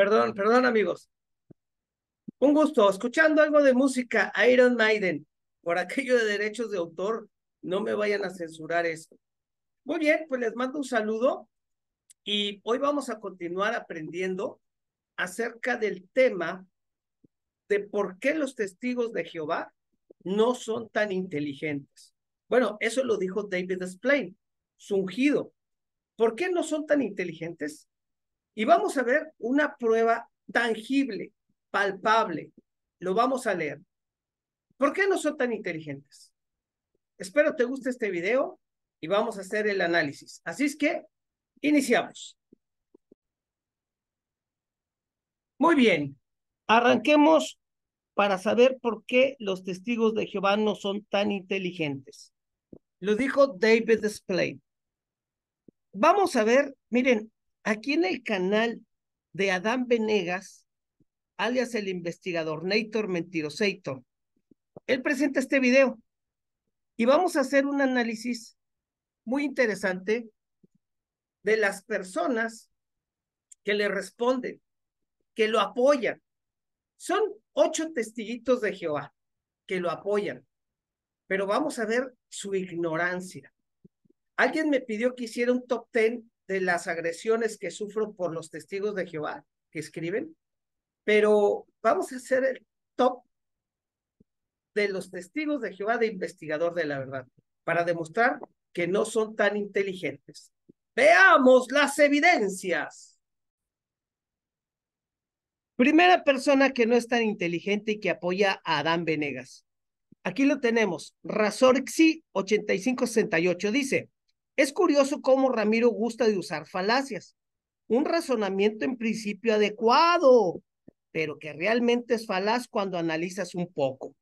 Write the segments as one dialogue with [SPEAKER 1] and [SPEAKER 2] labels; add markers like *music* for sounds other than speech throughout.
[SPEAKER 1] Perdón, perdón, amigos. Un gusto, escuchando algo de música, Iron Maiden. Por aquello de derechos de autor, no me vayan a censurar eso. Muy bien, pues les mando un saludo y hoy vamos a continuar aprendiendo acerca del tema de por qué los testigos de Jehová no son tan inteligentes. Bueno, eso lo dijo David Splane, su ungido. ¿Por qué no son tan inteligentes? Y vamos a ver una prueba tangible, palpable. Lo vamos a leer. ¿Por qué no son tan inteligentes? Espero te guste este video y vamos a hacer el análisis. Así es que iniciamos. Muy bien, arranquemos para saber por qué los testigos de Jehová no son tan inteligentes. Lo dijo David Splay. Vamos a ver, miren, Aquí en el canal de Adán Venegas, alias el investigador Neitor Mentiroseitor, él presenta este video y vamos a hacer un análisis muy interesante de las personas que le responden, que lo apoyan. Son ocho testiguitos de Jehová que lo apoyan, pero vamos a ver su ignorancia. Alguien me pidió que hiciera un top ten de las agresiones que sufro por los testigos de Jehová que escriben, pero vamos a hacer el top de los testigos de Jehová de investigador de la verdad, para demostrar que no son tan inteligentes. Veamos las evidencias. Primera persona que no es tan inteligente y que apoya a Adán Venegas. Aquí lo tenemos, Razorxi 8568 dice, es curioso cómo Ramiro gusta de usar falacias. Un razonamiento en principio adecuado, pero que realmente es falaz cuando analizas un poco.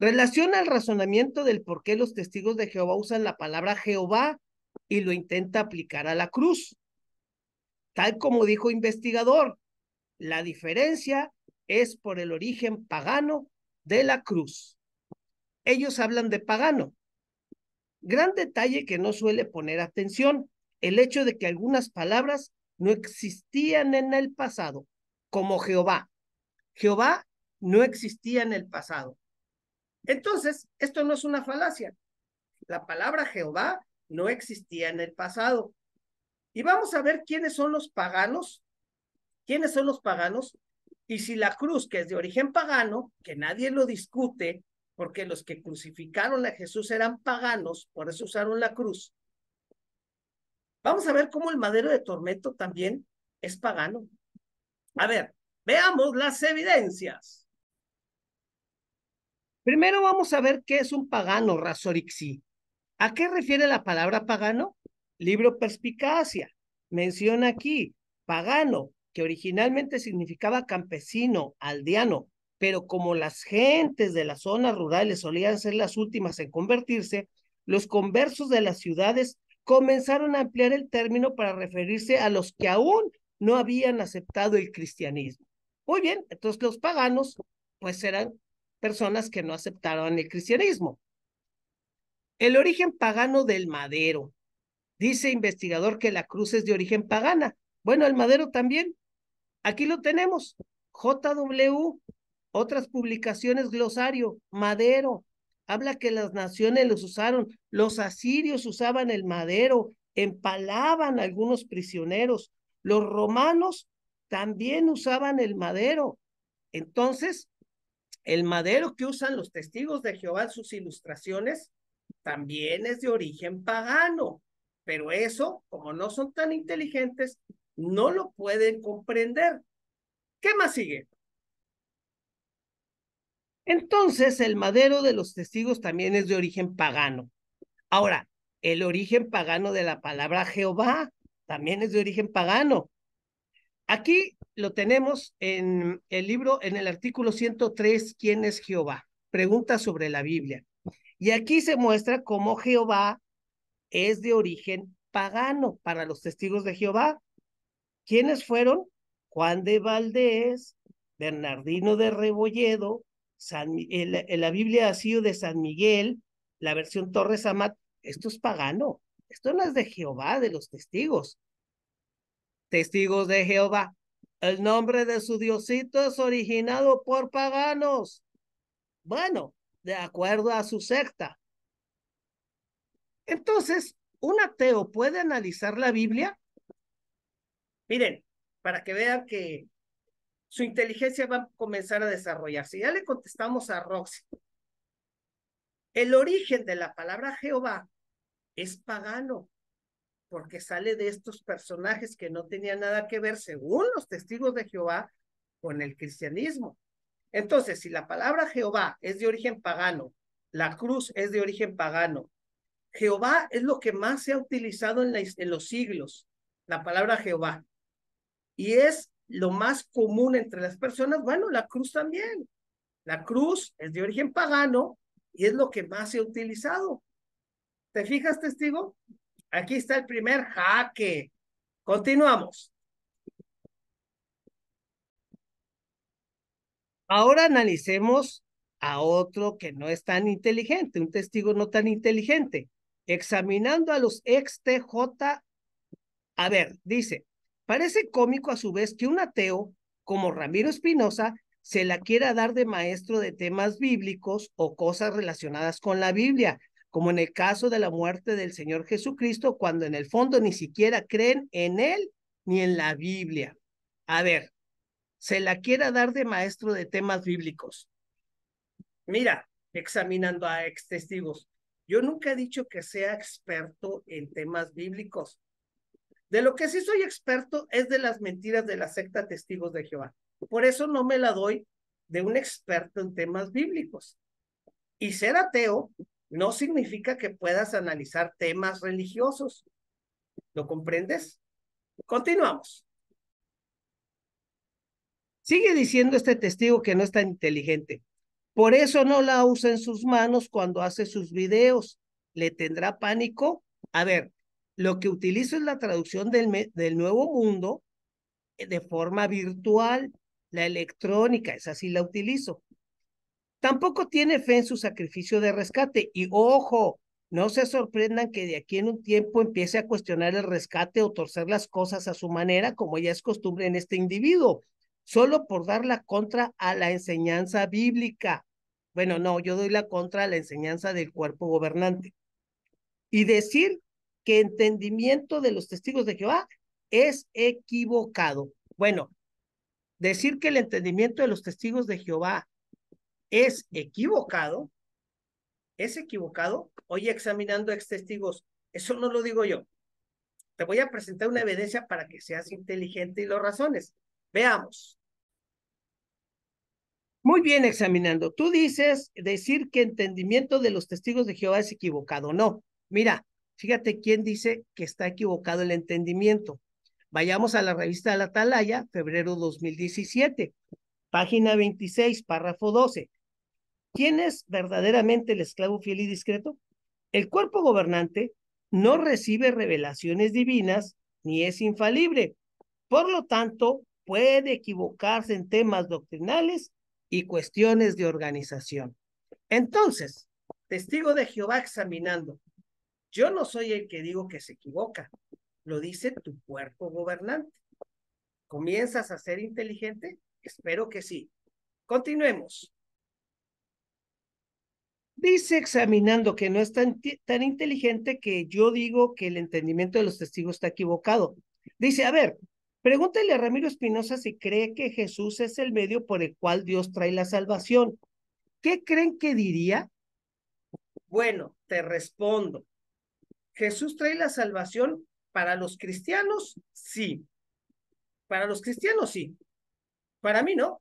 [SPEAKER 1] Relaciona el razonamiento del por qué los testigos de Jehová usan la palabra Jehová y lo intenta aplicar a la cruz. Tal como dijo investigador, la diferencia es por el origen pagano de la cruz. Ellos hablan de pagano, Gran detalle que no suele poner atención, el hecho de que algunas palabras no existían en el pasado, como Jehová. Jehová no existía en el pasado. Entonces, esto no es una falacia. La palabra Jehová no existía en el pasado. Y vamos a ver quiénes son los paganos, quiénes son los paganos, y si la cruz, que es de origen pagano, que nadie lo discute, porque los que crucificaron a Jesús eran paganos, por eso usaron la cruz. Vamos a ver cómo el madero de tormento también es pagano. A ver, veamos las evidencias. Primero vamos a ver qué es un pagano, Razorixi. ¿A qué refiere la palabra pagano? Libro Perspicacia. Menciona aquí, pagano, que originalmente significaba campesino, aldeano, pero como las gentes de las zonas rurales solían ser las últimas en convertirse, los conversos de las ciudades comenzaron a ampliar el término para referirse a los que aún no habían aceptado el cristianismo. Muy bien, entonces los paganos pues eran personas que no aceptaron el cristianismo. El origen pagano del madero. Dice investigador que la cruz es de origen pagana. Bueno, el madero también. Aquí lo tenemos. JW otras publicaciones, glosario, madero, habla que las naciones los usaron, los asirios usaban el madero, empalaban algunos prisioneros, los romanos también usaban el madero. Entonces, el madero que usan los testigos de Jehová en sus ilustraciones también es de origen pagano, pero eso, como no son tan inteligentes, no lo pueden comprender. ¿Qué más sigue? Entonces, el madero de los testigos también es de origen pagano. Ahora, el origen pagano de la palabra Jehová también es de origen pagano. Aquí lo tenemos en el libro, en el artículo 103, ¿quién es Jehová? Pregunta sobre la Biblia. Y aquí se muestra cómo Jehová es de origen pagano para los testigos de Jehová. ¿Quiénes fueron? Juan de Valdés, Bernardino de Rebolledo, San, eh, eh, la Biblia ha sido de San Miguel, la versión Torres Amat, esto es pagano, esto no es de Jehová, de los testigos. Testigos de Jehová, el nombre de su diosito es originado por paganos. Bueno, de acuerdo a su secta. Entonces, ¿un ateo puede analizar la Biblia? Miren, para que vean que su inteligencia va a comenzar a desarrollarse. Ya le contestamos a Roxy. El origen de la palabra Jehová es pagano, porque sale de estos personajes que no tenían nada que ver, según los testigos de Jehová, con el cristianismo. Entonces, si la palabra Jehová es de origen pagano, la cruz es de origen pagano, Jehová es lo que más se ha utilizado en, en los siglos, la palabra Jehová. Y es lo más común entre las personas, bueno, la cruz también. La cruz es de origen pagano y es lo que más se ha utilizado. ¿Te fijas, testigo? Aquí está el primer jaque. Continuamos. Ahora analicemos a otro que no es tan inteligente, un testigo no tan inteligente. Examinando a los ex TJ, a ver, dice, Parece cómico a su vez que un ateo, como Ramiro Espinosa, se la quiera dar de maestro de temas bíblicos o cosas relacionadas con la Biblia, como en el caso de la muerte del Señor Jesucristo, cuando en el fondo ni siquiera creen en Él ni en la Biblia. A ver, se la quiera dar de maestro de temas bíblicos. Mira, examinando a ex testigos, yo nunca he dicho que sea experto en temas bíblicos. De lo que sí soy experto es de las mentiras de la secta Testigos de Jehová. Por eso no me la doy de un experto en temas bíblicos. Y ser ateo no significa que puedas analizar temas religiosos. ¿Lo comprendes? Continuamos. Sigue diciendo este testigo que no está inteligente. Por eso no la usa en sus manos cuando hace sus videos. ¿Le tendrá pánico? A ver, lo que utilizo es la traducción del, del Nuevo Mundo eh, de forma virtual, la electrónica, Es así la utilizo. Tampoco tiene fe en su sacrificio de rescate y ojo, no se sorprendan que de aquí en un tiempo empiece a cuestionar el rescate o torcer las cosas a su manera, como ya es costumbre en este individuo, solo por dar la contra a la enseñanza bíblica. Bueno, no, yo doy la contra a la enseñanza del cuerpo gobernante. Y decir que entendimiento de los testigos de Jehová es equivocado. Bueno, decir que el entendimiento de los testigos de Jehová es equivocado, es equivocado. Hoy examinando ex testigos, eso no lo digo yo. Te voy a presentar una evidencia para que seas inteligente y lo razones. Veamos. Muy bien, examinando. Tú dices decir que entendimiento de los testigos de Jehová es equivocado. No, mira, Fíjate quién dice que está equivocado el entendimiento. Vayamos a la revista de la Atalaya, febrero 2017, página 26, párrafo 12. ¿Quién es verdaderamente el esclavo fiel y discreto? El cuerpo gobernante no recibe revelaciones divinas ni es infalible. Por lo tanto, puede equivocarse en temas doctrinales y cuestiones de organización. Entonces, testigo de Jehová examinando, yo no soy el que digo que se equivoca, lo dice tu cuerpo gobernante. ¿Comienzas a ser inteligente? Espero que sí. Continuemos. Dice examinando que no es tan, tan inteligente que yo digo que el entendimiento de los testigos está equivocado. Dice, a ver, pregúntale a Ramiro Espinosa si cree que Jesús es el medio por el cual Dios trae la salvación. ¿Qué creen que diría? Bueno, te respondo. ¿Jesús trae la salvación para los cristianos? Sí. Para los cristianos, sí. Para mí no.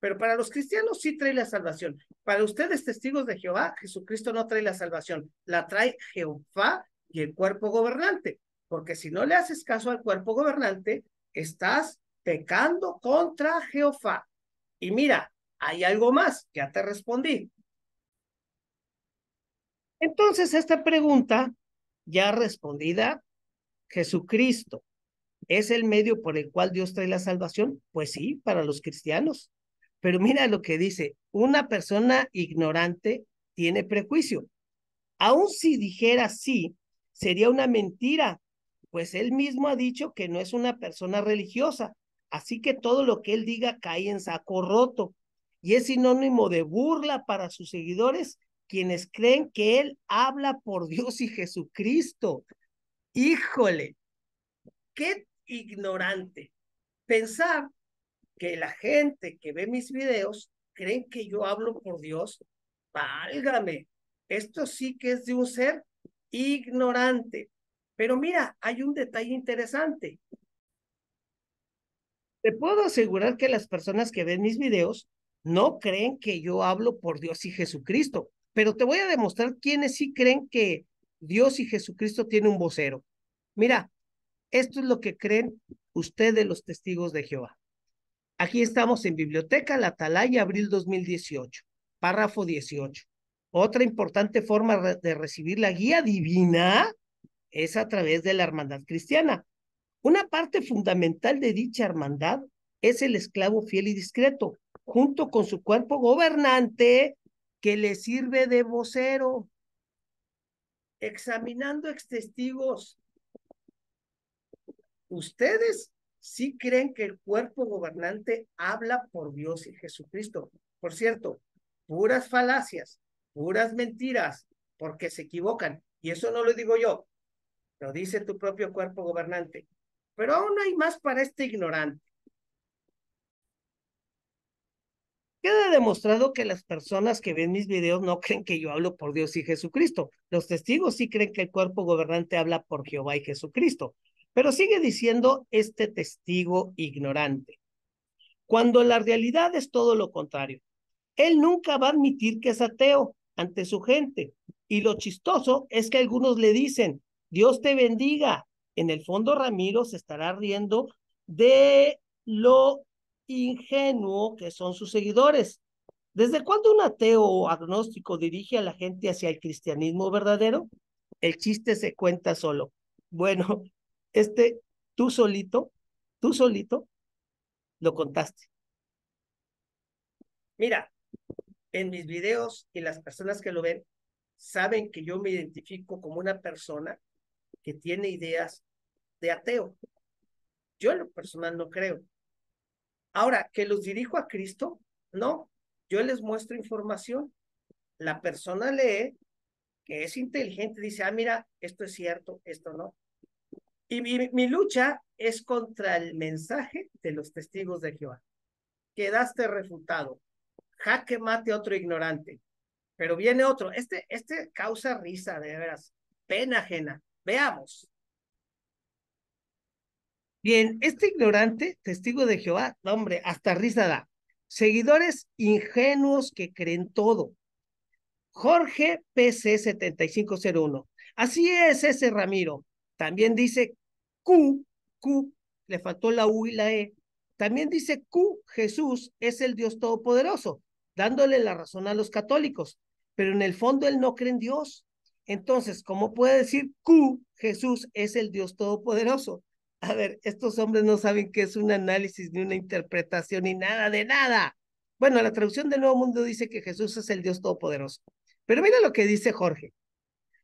[SPEAKER 1] Pero para los cristianos sí trae la salvación. Para ustedes, testigos de Jehová, Jesucristo no trae la salvación. La trae Jehová y el cuerpo gobernante. Porque si no le haces caso al cuerpo gobernante, estás pecando contra Jehová. Y mira, hay algo más, ya te respondí. Entonces, esta pregunta ya respondida, Jesucristo es el medio por el cual Dios trae la salvación, pues sí, para los cristianos. Pero mira lo que dice, una persona ignorante tiene prejuicio. Aun si dijera sí, sería una mentira, pues él mismo ha dicho que no es una persona religiosa, así que todo lo que él diga cae en saco roto y es sinónimo de burla para sus seguidores quienes creen que Él habla por *laughs* Dios y Jesucristo. Híjole, qué ignorante. Pensar que la gente que ve mis videos creen que yo hablo por Dios. Válgame, esto sí que es de un ser ignorante. Pero mira, hay un detalle interesante. Te puedo asegurar que las personas que ven mis videos no creen que yo hablo por Dios y Jesucristo. Pero te voy a demostrar quiénes sí creen que Dios y Jesucristo tienen un vocero. Mira, esto es lo que creen ustedes los testigos de Jehová. Aquí estamos en Biblioteca La Atalaya, abril 2018, párrafo 18. Otra importante forma de recibir la guía divina es a través de la hermandad cristiana. Una parte fundamental de dicha hermandad es el esclavo fiel y discreto, junto con su cuerpo gobernante que le sirve de vocero, examinando ex testigos. Ustedes sí creen que el cuerpo gobernante habla por Dios y Jesucristo. Por cierto, puras falacias, puras mentiras, porque se equivocan. Y eso no lo digo yo, lo dice tu propio cuerpo gobernante. Pero aún hay más para este ignorante. Queda demostrado que las personas que ven mis videos no *laughs* creen que yo hablo por Dios y Jesucristo. Los testigos sí creen que el cuerpo gobernante habla por Jehová y Jesucristo. Pero sigue diciendo este testigo ignorante. Cuando la realidad es todo lo contrario. Él nunca va a admitir que es ateo ante su gente. Y lo chistoso es que algunos le dicen, Dios te bendiga. En el fondo Ramiro se estará riendo de lo ingenuo que son sus seguidores. ¿Desde cuándo un ateo o agnóstico dirige a la gente hacia el cristianismo verdadero? El chiste se cuenta solo. Bueno, *laughs* este tú solito, tú solito lo contaste. Mira, en mis videos y las personas que lo ven saben que yo me identifico como una persona que tiene ideas de ateo. Yo en lo personal no creo, Ahora, que los dirijo a Cristo, no, yo les muestro información. La persona lee, que es inteligente, dice, ah, mira, esto es cierto, esto no. Y mi, lucha es contra el mensaje de los testigos de Jehová. Quedaste refutado. Jaque mate otro ignorante. Pero viene otro. Este, este causa risa, de veras. Pena ajena. Veamos. Bien, este ignorante, testigo de Jehová, hombre, hasta risa da. Seguidores ingenuos que creen todo. Jorge PC7501. Así es ese Ramiro. También dice Q, Q, le faltó la U y la E. También dice Q, Jesús es el Dios Todopoderoso, dándole la razón a los católicos. Pero en el fondo él no cree en Dios. Entonces, ¿cómo puede decir Q, Jesús es el Dios Todopoderoso? a ver, estos hombres no saben qué es un análisis ni una interpretación ni nada de nada. Bueno, la traducción del Nuevo Mundo dice que Jesús es el Dios Todopoderoso. Pero mira lo que dice Jorge.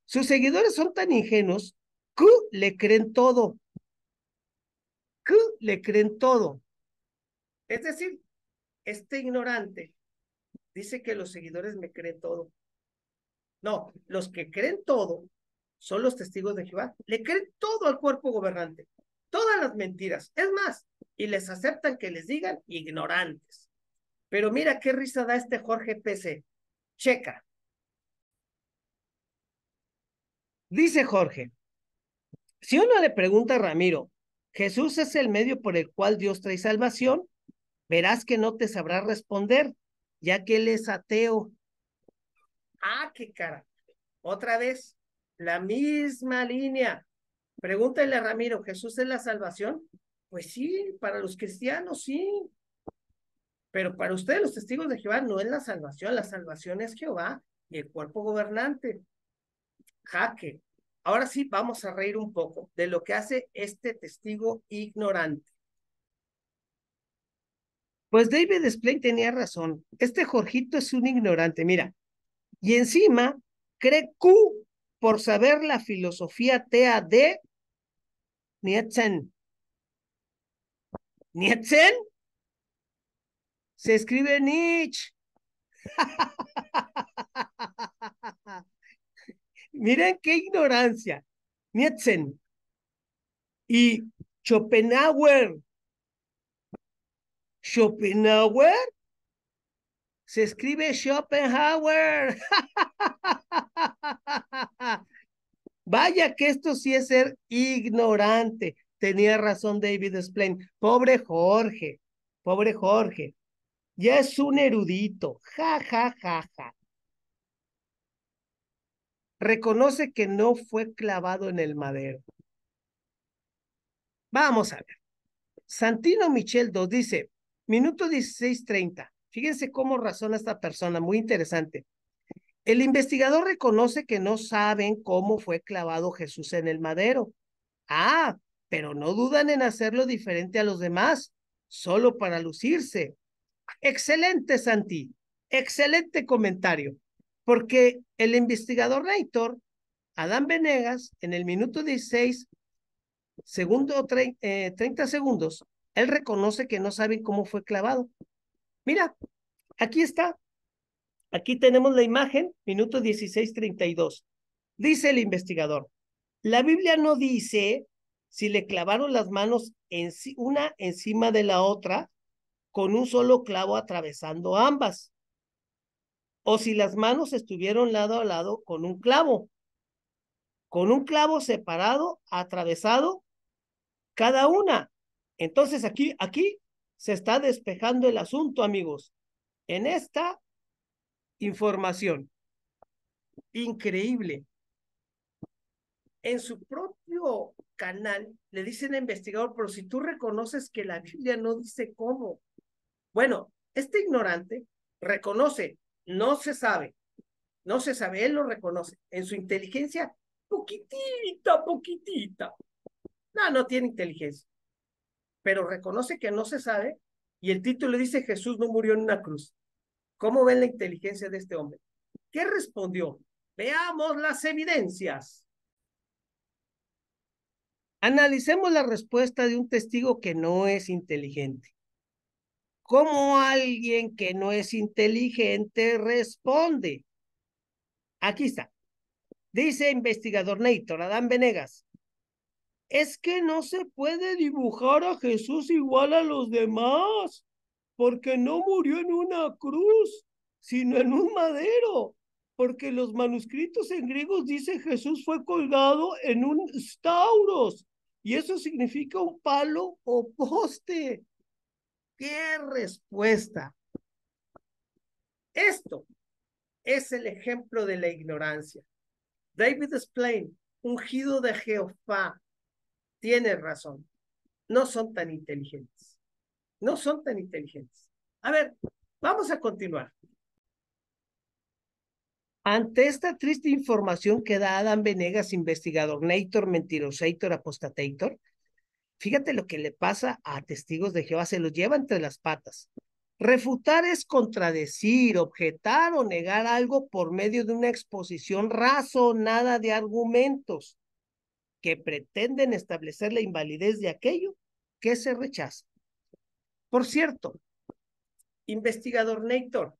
[SPEAKER 1] Sus seguidores son tan ingenuos que le creen todo. Que le creen todo. Es decir, este ignorante dice que los seguidores me creen todo. No, los que creen todo son los testigos de Jehová. Le creen todo al cuerpo gobernante todas las mentiras. Es más, y les aceptan que les digan ignorantes. Pero mira qué risa da este Jorge PC. Checa. Dice Jorge, si uno le pregunta a Ramiro, Jesús es el medio por el cual Dios trae salvación, verás que no te sabrá responder, ya que él es ateo. Ah, qué cara. Otra vez, la misma línea. Pregúntale a Ramiro, ¿Jesús es la salvación? Pues sí, para los cristianos sí. Pero para ustedes, los testigos de Jehová, no es la salvación. La salvación es Jehová y el cuerpo gobernante. Jaque. Ahora sí, vamos a reír un poco de lo que hace este testigo ignorante. Pues David Splain tenía razón. Este Jorgito es un ignorante, mira. Y encima cree Q por saber la filosofía tea Nietzen. ¿Nietzen? Se escribe Nietzsche. *laughs* Miren qué ignorancia. Nietzen. Y Schopenhauer. Schopenhauer. Se escribe Schopenhauer. *laughs* Vaya que esto sí es ser ignorante. Tenía razón David Splain. Pobre Jorge, pobre Jorge. Ya es un erudito. Ja, ja, ja, ja. Reconoce que no fue clavado en el madero. Vamos a ver. Santino Michel 2 dice, minuto 16.30. Fíjense cómo razona esta persona, muy interesante. El investigador reconoce que no saben cómo fue clavado Jesús en el madero. Ah, pero no dudan en hacerlo diferente a los demás, solo para lucirse. Excelente, Santi. Excelente comentario. Porque el investigador reitor, Adán Venegas, en el minuto 16, segundo 30 eh, segundos, él reconoce que no saben cómo fue clavado. Mira, aquí está, Aquí tenemos la imagen, minuto 16:32. Dice el investigador, la Biblia no dice si le clavaron las manos en, una encima de la otra con un solo clavo atravesando ambas, o si las manos estuvieron lado a lado con un clavo, con un clavo separado, atravesado, cada una. Entonces aquí, aquí se está despejando el asunto, amigos. En esta información. Increíble. En su propio canal le dicen investigador, pero si tú reconoces que la Biblia no dice cómo. Bueno, este ignorante reconoce, no se sabe, no se sabe, él lo reconoce. En su inteligencia, poquitita, poquitita. No, no tiene inteligencia. Pero reconoce que no se sabe y el título dice Jesús no murió en una cruz. ¿Cómo ven la inteligencia de este hombre? ¿Qué respondió? Veamos las evidencias. Analicemos la respuesta de un testigo que no es inteligente. ¿Cómo alguien que no es inteligente responde? Aquí está. Dice investigador Neitor, Adán Venegas. Es que no se puede dibujar a Jesús igual a los demás porque no murió en una cruz, sino en un madero, porque los manuscritos en griegos dicen Jesús fue colgado en un stauros, y eso significa un palo o poste. ¡Qué respuesta! Esto es el ejemplo de la ignorancia. David Splane, ungido de Jehová, tiene razón. No son tan inteligentes. No son tan inteligentes. A ver, vamos a continuar. Ante esta triste información que da Adam Venegas, investigador, Nator, mentirosator, apostatator, fíjate lo que le pasa a testigos de Jehová, se los lleva entre las patas. Refutar es contradecir, objetar o negar algo por medio de una exposición razonada de argumentos que pretenden establecer la invalidez de aquello que se rechaza. Por cierto, investigador Neitor,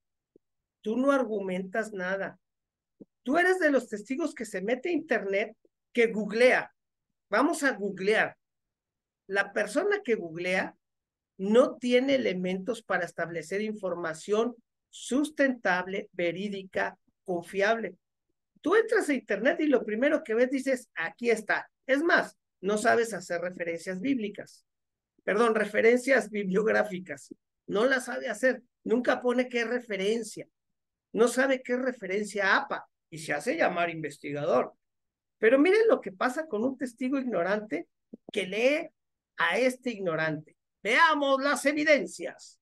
[SPEAKER 1] tú no argumentas nada. Tú eres de los testigos que se mete a internet, que googlea. Vamos a googlear. La persona que googlea no tiene elementos para establecer información sustentable, verídica, confiable. Tú entras a internet y lo primero que ves dices, aquí está. Es más, no sabes hacer referencias bíblicas perdón, referencias bibliográficas. No la sabe hacer. Nunca pone qué referencia. No sabe qué referencia APA y se hace llamar investigador. Pero miren lo que pasa con un testigo ignorante que lee a este ignorante. Veamos las evidencias.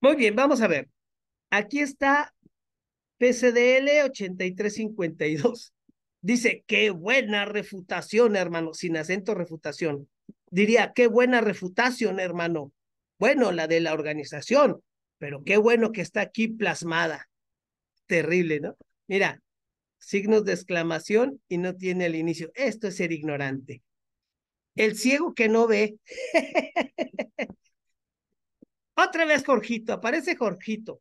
[SPEAKER 1] Muy bien, vamos a ver. Aquí está PCDL 8352. Dice, qué buena refutación, hermano, sin acento refutación. Diría, qué buena refutación, hermano. Bueno, la de la organización, pero qué bueno que está aquí plasmada. Terrible, ¿no? Mira, signos de exclamación y no tiene el inicio. Esto es ser ignorante. El ciego que no ve. *laughs* Otra vez Jorgito, aparece Jorgito.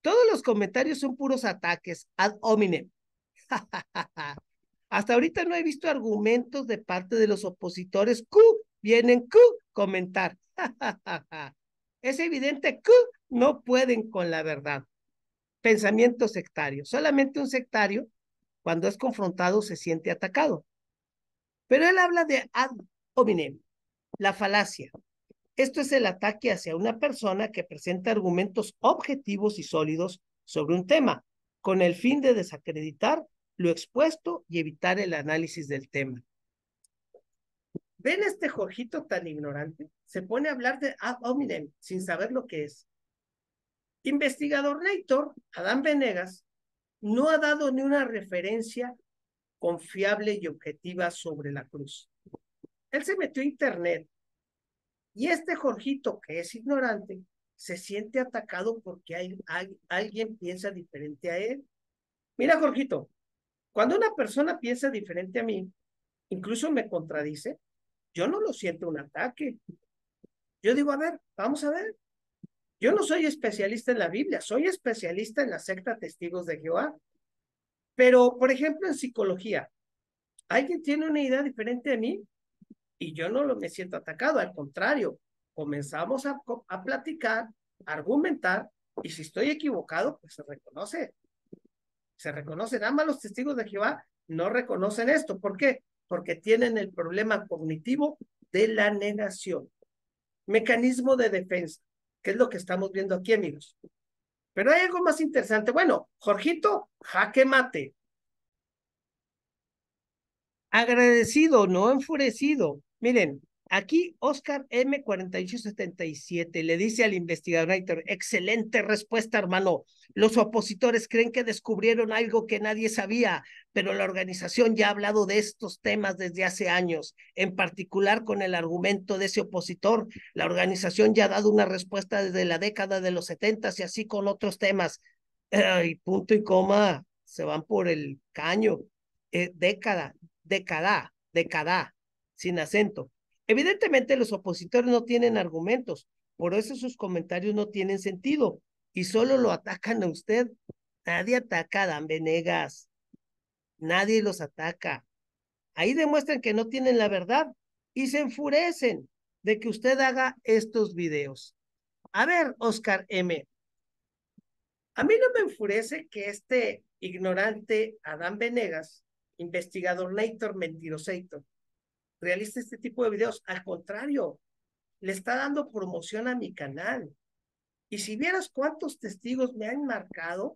[SPEAKER 1] Todos los comentarios son puros ataques ad hominem. *laughs* Hasta ahorita no he visto argumentos de parte de los opositores. Q, vienen Q, comentar. *laughs* es evidente que no pueden con la verdad. Pensamiento sectario. Solamente un sectario, cuando es confrontado, se siente atacado. Pero él habla de ad hominem, la falacia. Esto es el ataque hacia una persona que presenta argumentos objetivos y sólidos sobre un tema, con el fin de desacreditar lo expuesto y evitar el análisis del tema. ¿Ven este Jorgito tan ignorante? Se pone a hablar de ad ah, hominem oh, sin saber lo que es. Investigador nator, Adán Venegas no ha dado ni una referencia confiable y objetiva sobre la cruz. Él se metió a internet y este Jorgito, que es ignorante, se siente atacado porque alguien piensa diferente a él. Mira, Jorgito, cuando una persona piensa diferente a mí, incluso me contradice, yo no lo siento un ataque. Yo digo, a ver, vamos a ver. Yo no soy especialista en la Biblia, soy especialista en la secta Testigos de Jehová. Pero, por ejemplo, en psicología, alguien tiene una idea diferente a mí y yo no lo, me siento atacado, al contrario, comenzamos a, a platicar, a argumentar y si estoy equivocado, pues se reconoce se reconocen ambas los testigos de Jehová, no reconocen esto. ¿Por qué? Porque tienen el problema cognitivo de la negación. Mecanismo de defensa, que es lo que estamos viendo aquí, amigos. Pero hay algo más interesante. Bueno, Jorgito, jaque mate. Agradecido, no enfurecido. Miren, Aquí Oscar M4877 le dice al investigador, excelente respuesta, hermano. Los opositores creen que descubrieron algo que nadie sabía, pero la organización ya ha hablado de estos temas desde hace años. En particular con el argumento de ese opositor, la organización ya ha dado una respuesta desde la década de los 70 y así con otros temas. punto y coma, se van por el caño. Eh, década, década, década, sin acento Evidentemente los opositores no tienen argumentos, por eso sus comentarios no tienen sentido y solo lo atacan a usted. Nadie ataca a Dan Venegas, nadie los ataca. Ahí demuestran que no tienen la verdad y se enfurecen de que usted haga estos videos. A ver, Oscar M. A mí no me enfurece que este ignorante Adán Venegas, investigador leitor mentiroseitor, realista este tipo de videos. Al contrario, le está dando promoción a mi canal. Y si vieras cuántos testigos me han marcado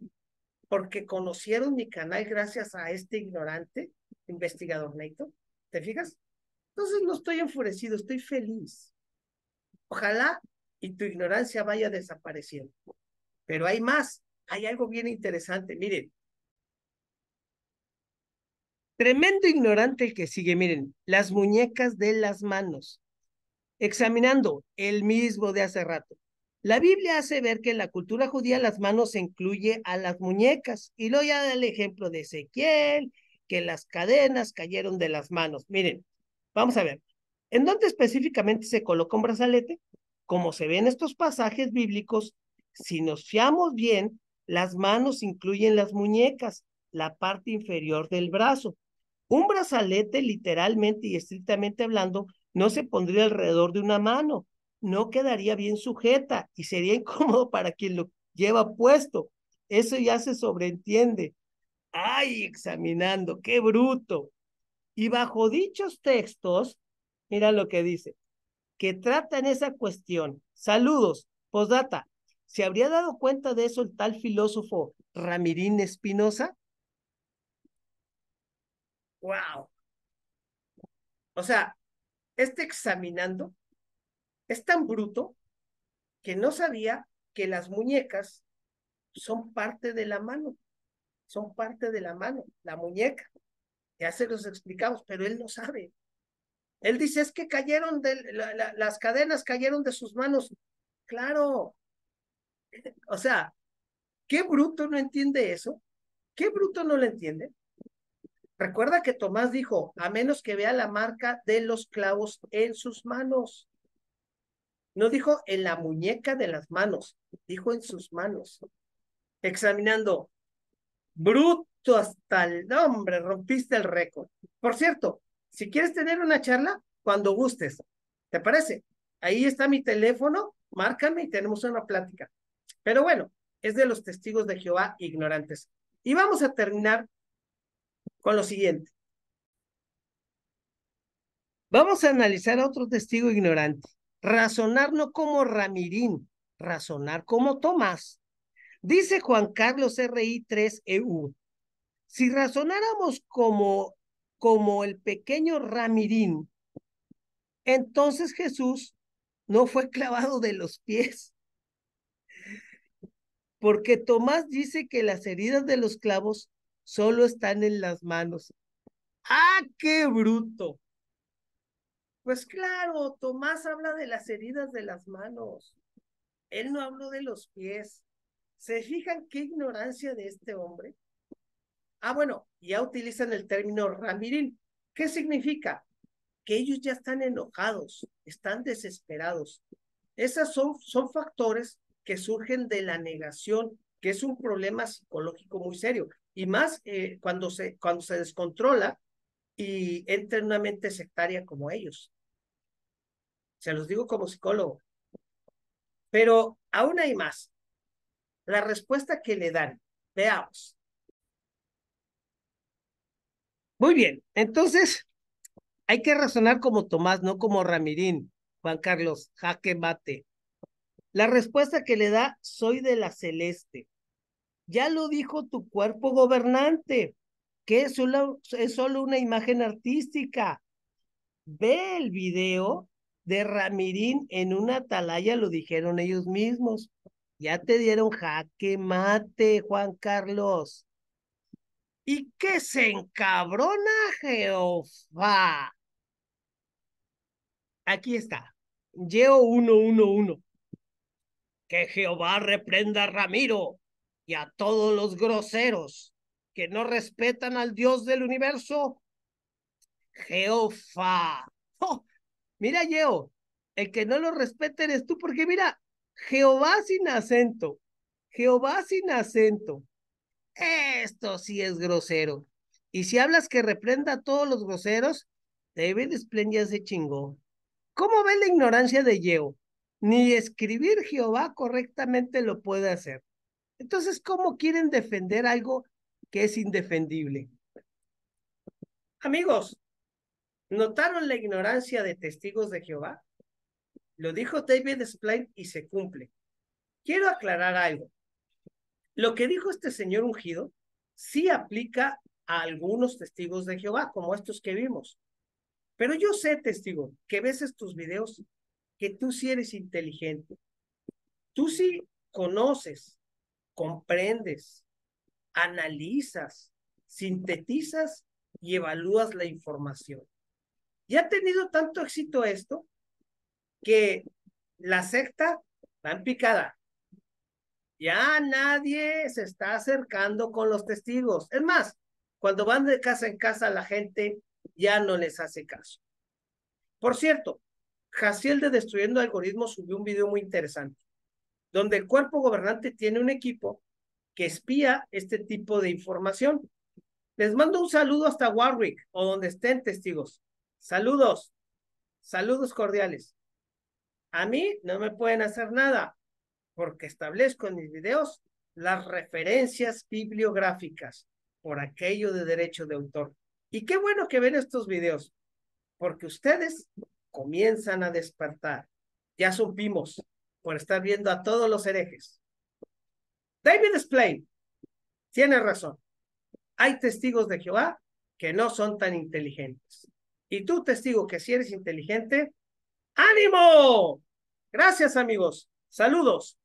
[SPEAKER 1] porque conocieron mi canal gracias a este ignorante investigador Neito, ¿te fijas? Entonces no estoy enfurecido, estoy feliz. Ojalá y tu ignorancia vaya desapareciendo. Pero hay más, hay algo bien interesante. Miren, Tremendo ignorante el que sigue, miren, las muñecas de las manos. Examinando el mismo de hace rato. La Biblia hace ver que en la cultura judía las manos incluye a las muñecas. Y luego ya da el ejemplo de Ezequiel, que las cadenas cayeron de las manos. Miren, vamos a ver. ¿En dónde específicamente se coloca un brazalete? Como se ve en estos pasajes bíblicos, si nos fiamos bien, las manos incluyen las muñecas, la parte inferior del brazo. Un brazalete, literalmente y estrictamente hablando, no se pondría alrededor de una mano, no quedaría bien sujeta y sería *laughs* incómodo para quien lo lleva puesto. Eso ya se sobreentiende. ¡Ay, examinando! ¡Qué bruto! Y bajo dichos textos, mira lo que dice, que tratan esa cuestión. Saludos, postdata. ¿Se habría dado cuenta de eso el tal filósofo Ramirín Espinosa? wow. O sea, este examinando es tan bruto que no sabía que las muñecas son parte de la mano, son parte de la mano, la muñeca. Ya se los explicamos, pero él no sabe. Él dice, es que cayeron de las cadenas, cayeron de sus manos. Claro. *laughs* o sea, qué bruto no entiende eso. Qué bruto no lo entiende. Recuerda que Tomás dijo, a menos que vea la marca de los clavos en sus manos. No dijo en la muñeca de las manos, dijo en sus manos. Examinando, bruto hasta el nombre, rompiste el récord. Por cierto, si quieres tener una charla, cuando gustes, ¿te parece? Ahí está mi teléfono, márcame y tenemos una plática. Pero bueno, es de los testigos de Jehová ignorantes. Y vamos a terminar con lo siguiente. Vamos a analizar a otro testigo ignorante. Razonar no como Ramirín, razonar como Tomás. Dice Juan Carlos RI 3EU. E si razonáramos como, como el pequeño Ramirín, entonces Jesús no fue clavado de los pies. Porque Tomás dice que las heridas de los clavos solo están en las manos. ¡Ah, qué bruto! Pues claro, Tomás habla de las heridas de las manos. Él no habló de los pies. ¿Se fijan qué ignorancia de este hombre? Ah, bueno, ya utilizan el término ramirín. ¿Qué significa? Que ellos ya están enojados, están desesperados. Esos son, son factores que surgen de la negación, que es un problema psicológico muy serio y más eh, cuando, se, cuando se descontrola y entra en una mente sectaria como ellos. Se los digo como psicólogo. Pero aún hay más. La respuesta que le dan. Veamos. Muy bien, entonces hay que razonar como Tomás, no como Ramirín, Juan Carlos, jaque mate. La respuesta que le da, soy de la celeste. Ya lo dijo tu cuerpo gobernante, que es solo, es solo una imagen artística. Ve el video de Ramirín en una atalaya, lo dijeron ellos mismos. Ya te dieron jaque mate, Juan Carlos. ¿Y qué se encabrona Jehová? Aquí está, uno 111. Que Jehová reprenda a Ramiro y a todos los groseros que no respetan al Dios del universo? Jehová. ¡Oh! mira, Yeo, el que no lo respete eres tú, porque mira, Jehová sin acento, Jehová sin acento. Esto sí es grosero. Y si hablas que reprenda a todos los groseros, David Splend chingón. chingó. ¿Cómo ve la ignorancia de Yeo? Ni escribir Jehová correctamente lo puede hacer. Entonces, ¿cómo quieren defender algo que es indefendible? Amigos, ¿notaron la ignorancia de testigos de Jehová? Lo dijo David Splain y se cumple. Quiero aclarar algo. Lo que dijo este señor ungido sí aplica a algunos testigos de Jehová, como estos que vimos. Pero yo sé, testigo, que ves estos videos, que tú sí eres inteligente. Tú sí conoces comprendes, analizas, sintetizas y evalúas la información. Y ha tenido tanto éxito esto que la secta va en picada. Ya nadie se está acercando con los testigos. Es más, cuando van de casa en casa la gente ya no les hace caso. Por cierto, Jaciel de Destruyendo Algoritmos subió un video muy interesante donde el cuerpo gobernante tiene un equipo que espía este tipo de información. Les mando un saludo hasta Warwick o donde estén testigos. Saludos, saludos cordiales. A mí no me pueden hacer nada porque establezco en mis videos las referencias bibliográficas por aquello de derecho de autor. Y qué bueno que ven estos videos, porque ustedes comienzan a despertar. Ya supimos, por estar viendo a todos los herejes. David Splane tiene razón. Hay testigos de Jehová que no son tan inteligentes. Y tú, testigo, que si eres inteligente, ánimo. Gracias, amigos. Saludos.